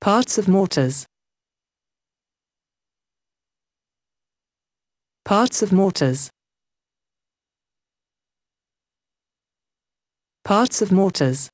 Parts of mortars. Parts of mortars. Parts of mortars.